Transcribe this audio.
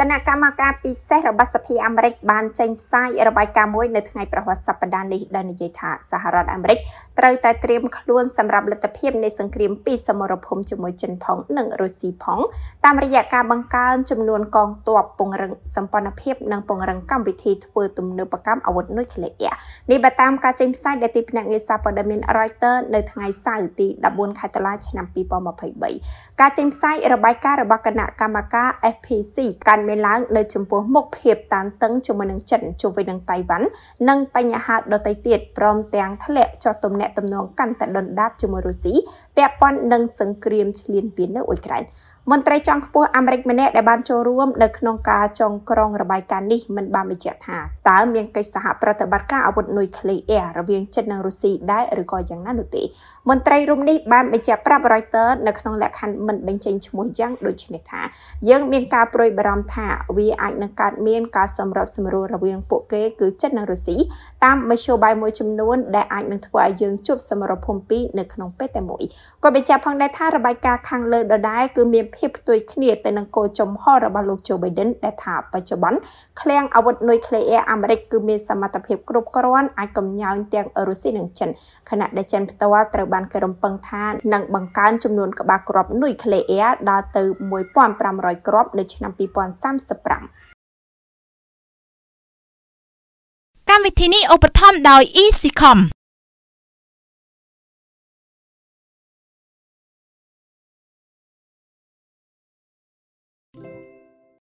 គណៈកម្មាការពិសេសរបស់សភាអាមេរិកបានចេញផ្សាយរបាយការណ៍មួយនៅថ្ងៃប្រហ័សសប្តាហ៍នេះដែលនិយាយថាសហរដ្ឋអាមេរិកត្រូវតែត្រៀមខ្លួនសម្រាប់លទ្ធភាពនៃសង្គ្រាមពីសមរភូមិជាមួយចិនផងនិងរុស្ស៊ីផងតាមរយៈការបង្កើនចំនួនកងទ័ពពង្រឹងសម្ព័ន្ធភាពនិងពង្រឹងកម្មវិធីធ្វើទំនើបកម្មអាវុធនុយក្លេអ៊ែរនេះបើតាមការចេញផ្សាយដែលទីភ្នាក់ងារសារព័ត៌មាន Reuters នៅថ្ងៃសៅរ៍ទី14ខែតុលាឆ្នាំ2023ការចេញផ្សាយរបាយការណ៍របស់គណៈកម្មាការ FPC កាន់មានឡើងលើចំពោះមុខភាពតានតឹងជាមួយនឹងចិនជុំវិញនឹងតៃវ៉ាន់និងបញ្ហាដទៃទៀតព្រមទាំងធ្លាក់ចុះទំនាក់ទំនងកាន់តែដុនដាបជាមួយរុស្ស៊ីពាក់ព័ន្ធនឹងសង្គ្រាមឈ្លានពាននៅអ៊ុយក្រែនមន្ត្រីចង់ខ្ពស់អាមេរិកម្នាក់ដែលបានចូលរួមនៅក្នុងការចងក្រងរបាយការណ៍នេះមិនបានបញ្ជាក់ថាតើមានកិច្ចសហប្រតិបត្តិការអាវុធនុយក្លេអ៊ែររវាងចិននិងរុស្ស៊ីដែរឬក៏យ៉ាងណានោះទេមន្ត្រីរូបនេះបានបញ្ជាក់ប្រាប់ Reuters នៅក្នុងលក្ខខណ្ឌមិនបញ្ចេញឈ្មោះយ៉ាងដូចនេះថាយើងមានការប្រួយបារម្ភថាវាអាចនឹងកើតមានការសម្របសម្រួលរវាងពួកគេគឺចិននិងរុស្ស៊ីតាមមធ្យោបាយមួយចំនួនដែលអាចនឹងធ្វើឲ្យយើងជួបសម្របភូមិពីរនៅក្នុងពេលតែមួយក៏បញ្ជាក់ផងដែរថារបាយការណ៍ខាងលើដដែលគឺមានភាពផ្ទុយគ្នាទៅនឹងគោលចំហរបស់លោក Joe Biden ដែលថាបច្ចុប្បន្នឃ្លាំងអាវុធនុយក្លេអ៊ែរអាមេរិកគឺមានសមត្ថភាពគ្រប់គ្រាន់អាចកំញោញទាំងរុស្ស៊ីនិងចិនខណៈដែលចិនផ្ទាល់ត្រូវបានគេរំពឹងថានឹងបង្កើនចំនួនក្បាលគ្រាប់នុយក្លេអ៊ែរដល់ទៅ1500គ្រាប់នៅឆ្នាំ2035កម្មវិធីនេះឧបត្ថម្ភដោយ EasyCom